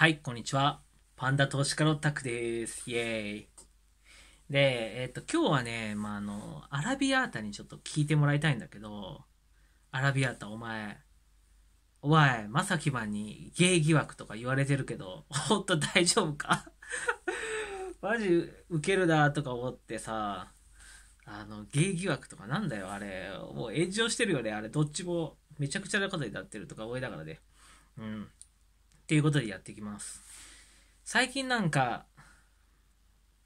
はい、こんにちは。パンダ投資家のタクです。イエーイ。で、えっ、と、今日はね、まあ、あの、アラビアータにちょっと聞いてもらいたいんだけど、アラビアータ、お前、お前、まさきばにゲイ疑惑とか言われてるけど、ほんと大丈夫か マジ、ウケるなとか思ってさ、あの、ゲイ疑惑とかなんだよ、あれ。もう炎上してるよね、あれ。どっちもめちゃくちゃなことになってるとか思いながらね。うん。っていうことでやっていきます。最近なんか、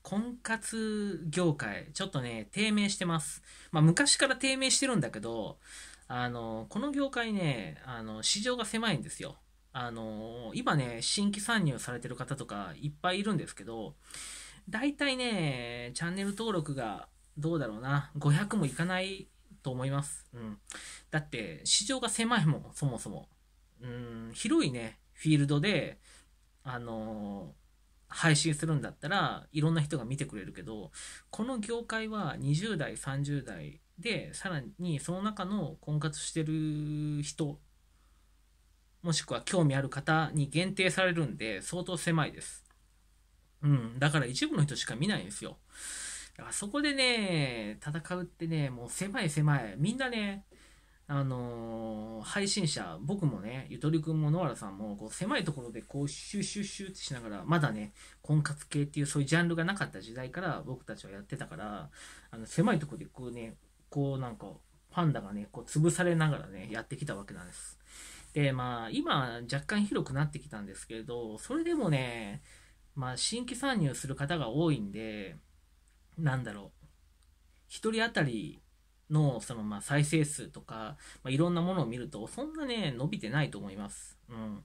婚活業界、ちょっとね、低迷してます。まあ、昔から低迷してるんだけど、あの、この業界ね、あの、市場が狭いんですよ。あの、今ね、新規参入されてる方とかいっぱいいるんですけど、大体ね、チャンネル登録がどうだろうな、500もいかないと思います。うん。だって、市場が狭いもん、そもそも。うん、広いね、フィールドで、あの配信するんだったらいろんな人が見てくれるけどこの業界は20代30代でさらにその中の婚活してる人もしくは興味ある方に限定されるんで相当狭いです。うん、だから一部の人しか見ないんですよ。だからそこでね、戦うってね、もう狭い狭い。みんなね、あのー、配信者、僕もね、ゆとりくんも野原さんも、こう、狭いところで、こう、シュッシュッシュッってしながら、まだね、婚活系っていう、そういうジャンルがなかった時代から、僕たちはやってたから、あの、狭いところで、こうね、こう、なんか、パンダがね、こう、潰されながらね、やってきたわけなんです。で、まあ、今、若干広くなってきたんですけれど、それでもね、まあ、新規参入する方が多いんで、なんだろう、1人当たりのそのま再生数とか、まあ、いろんなものを見ると、そんなね、伸びてないと思います。うん。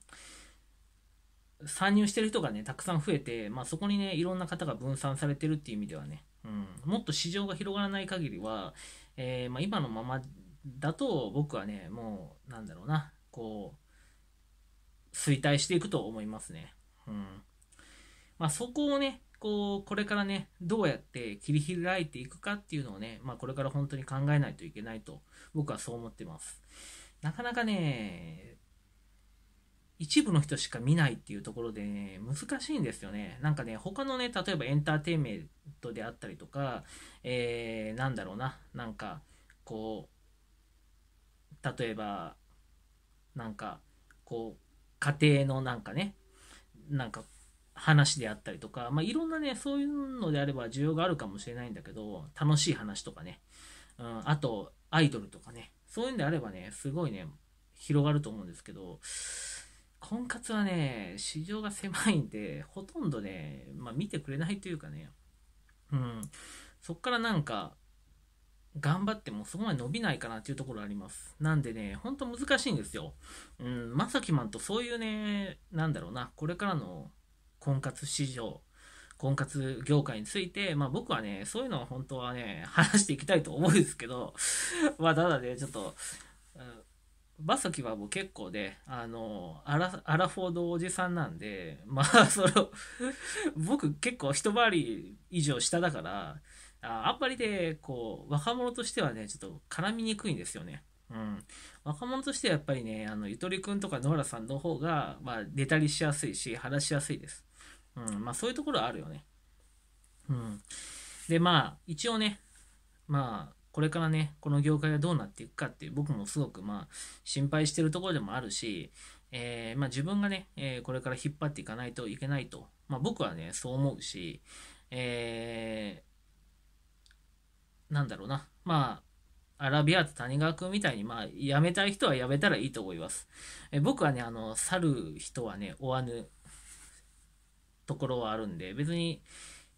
参入してる人がね、たくさん増えて、まあ、そこにね、いろんな方が分散されてるっていう意味ではね、うん、もっと市場が広がらない限りは、えー、まあ、今のままだと僕はね、もう、なんだろうな、こう、衰退していくと思いますね。うん。まあ、そこをね、こう、これからね、どうやって切り開いていくかっていうのをね、まあこれから本当に考えないといけないと、僕はそう思ってます。なかなかね、一部の人しか見ないっていうところでね、難しいんですよね。なんかね、他のね、例えばエンターテインメントであったりとか、えー、なんだろうな、なんか、こう、例えば、なんか、こう、家庭のなんかね、なんか話であったりとか、まあ、いろんなね、そういうのであれば需要があるかもしれないんだけど、楽しい話とかね、うん、あと、アイドルとかね、そういうんであればね、すごいね、広がると思うんですけど、婚活はね、市場が狭いんで、ほとんどね、まあ、見てくれないというかね、うん、そっからなんか、頑張ってもそこまで伸びないかなっていうところあります。なんでね、ほんと難しいんですよ。うん、まさきまんとそういうね、なんだろうな、これからの婚活市場、婚活業界について、まあ僕はね、そういうのを本当はね、話していきたいと思うんですけど、まあただね、ちょっと、バサキはもう結構で、ね、あの、アラ、アラフォードおじさんなんで、まあ、その僕結構一回り以上下だから、ああんまりで、こう、若者としてはね、ちょっと絡みにくいんですよね。うん。若者としてはやっぱりね、あの、ゆとりくんとか野ラさんの方が、まあ、出たりしやすいし、話しやすいです。うん、まあそういうところはあるよね。うん。で、まあ一応ね、まあこれからね、この業界がどうなっていくかっていう僕もすごくまあ心配してるところでもあるし、えー、まあ、自分がね、えー、これから引っ張っていかないといけないと、まあ、僕はね、そう思うし、えー、なんだろうな、まあ、アラビアータ谷川君みたいに、まあ、辞めたい人は辞めたらいいと思います。え僕はね、あの、去る人はね、追わぬところはあるんで、別に、い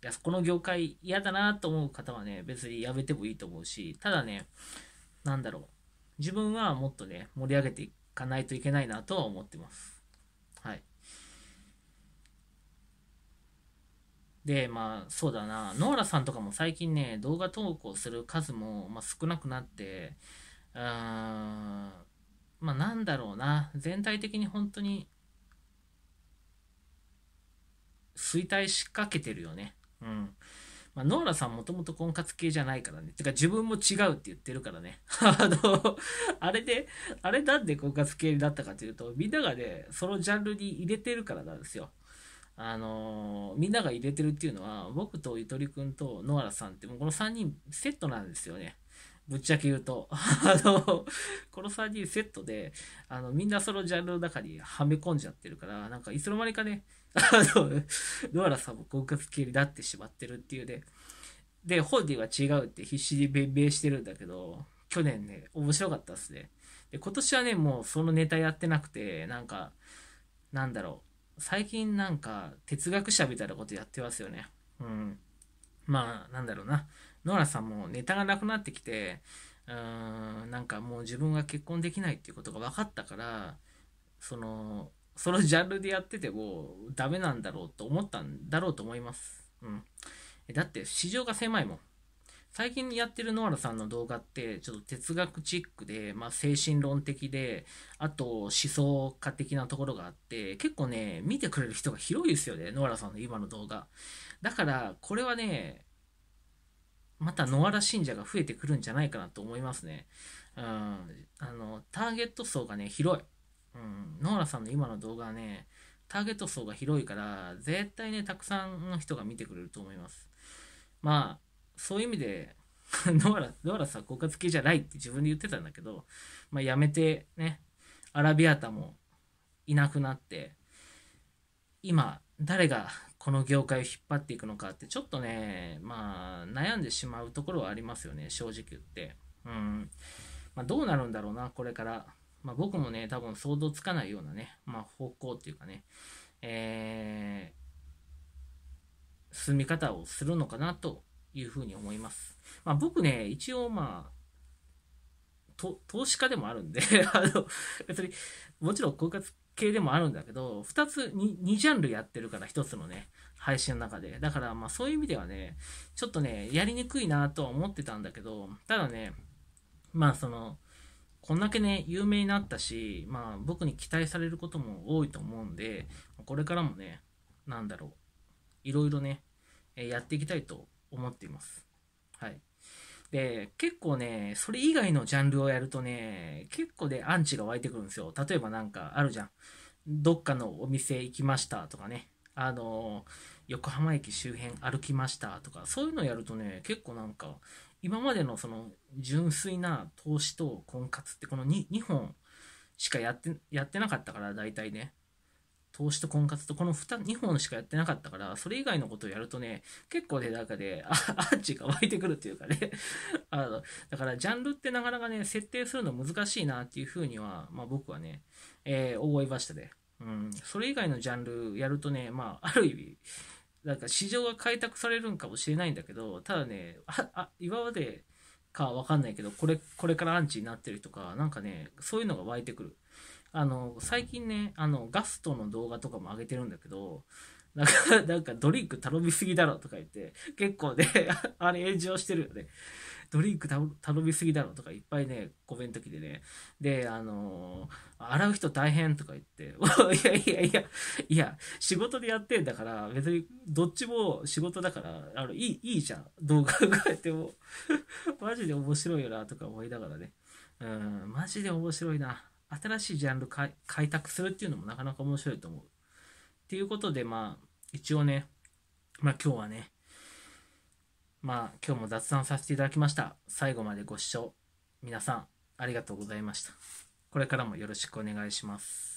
や、この業界嫌だなと思う方はね、別にやめてもいいと思うし、ただね、なんだろう。自分はもっとね、盛り上げていかないといけないなとは思ってます。はい。で、まあ、そうだな。ノーラさんとかも最近ね、動画投稿する数も、まあ、少なくなって、うーん、まあ、なんだろうな。全体的に本当に、衰退しかけてるよね。うん。まあ、ノーラさんもともと婚活系じゃないからね。てか自分も違うって言ってるからね。あの、あれで、あれなんで婚活系だったかというと、みんながね、そのジャンルに入れてるからなんですよ。あのみんなが入れてるっていうのは、僕とゆとりくんとーラさんって、もうこの3人セットなんですよね。ぶっちゃけ言うと。あの、この3人セットで、あの、みんなそのジャンルの中にはめ込んじゃってるから、なんかいつの間にかね、あの、野ラさんも婚活系になってしまってるっていうね。で、本人は違うって必死に弁明してるんだけど、去年ね、面白かったっすね。で、今年はね、もうそのネタやってなくて、なんか、なんだろう。最近なんか、哲学者みたいなことやってますよね。うん。まあ、なんだろうな。ノアラさんもネタがなくなってきて、うーん、なんかもう自分が結婚できないっていうことが分かったから、その、そのジャンルでやっててもダメなんだろうと思ったんだろうと思います。うん。だって市場が狭いもん。最近やってるノアラさんの動画ってちょっと哲学チックで、まあ、精神論的であと思想家的なところがあって結構ね見てくれる人が広いですよねノアラさんの今の動画だからこれはねまたノアラ信者が増えてくるんじゃないかなと思いますねうんあのターゲット層がね広いうん、ノーラさんの今の動画はね、ターゲット層が広いから、絶対ね、たくさんの人が見てくれると思います。まあ、そういう意味で、ノーラ、ノーラさん、効果付きじゃないって自分で言ってたんだけど、まあ、やめてね、アラビアータもいなくなって、今、誰がこの業界を引っ張っていくのかって、ちょっとね、まあ、悩んでしまうところはありますよね、正直言って。うん。まあ、どうなるんだろうな、これから。まあ、僕もね、多分想像つかないようなね、まあ、方向っていうかね、えー、進み方をするのかなというふうに思います。まあ、僕ね、一応まあ、投資家でもあるんで あの、別に、もちろん婚活系でもあるんだけど、2つ2、2ジャンルやってるから、1つのね、配信の中で。だから、まあそういう意味ではね、ちょっとね、やりにくいなとは思ってたんだけど、ただね、まあその、こんだけね、有名になったし、まあ僕に期待されることも多いと思うんで、これからもね、なんだろう、いろいろね、えやっていきたいと思っています。はい。で、結構ね、それ以外のジャンルをやるとね、結構でアンチが湧いてくるんですよ。例えばなんかあるじゃん。どっかのお店行きましたとかね。あの、横浜駅周辺歩きましたとか、そういうのやるとね、結構なんか、今までのその純粋な投資と婚活ってこの 2, 2本しかやってやってなかったから大体ね投資と婚活とこの 2, 2本しかやってなかったからそれ以外のことをやるとね結構ねなんかねアーチが湧いてくるっていうかね あのだからジャンルってなかなかね設定するの難しいなっていうふうには、まあ、僕はね、えー、思いましたね、うん、それ以外のジャンルやるとねまあある意味なんか市場が開拓されるんかもしれないんだけど、ただね、あ今までかわかんないけど、これ、これからアンチになってるとか、なんかね、そういうのが湧いてくる。あの、最近ね、あの、ガストの動画とかも上げてるんだけど、なんか、なんかドリンク頼みすぎだろとか言って、結構ね、あれ炎上してるよね。ドリンク頼みすぎだろとかいっぱいね、コメント来てね。で、あのー、洗う人大変とか言って、いやいやいや、いや、仕事でやってんだから、別にどっちも仕事だから、あの、いい、いいじゃん。どう考えても マジで面白いよな、とか思いながらね。うん、マジで面白いな。新しいジャンル開拓するっていうのもなかなか面白いと思う。っていうことで、まあ、一応ね、まあ今日はね、まあ今日も雑談させていただきました。最後までご視聴皆さんありがとうございました。これからもよろしくお願いします。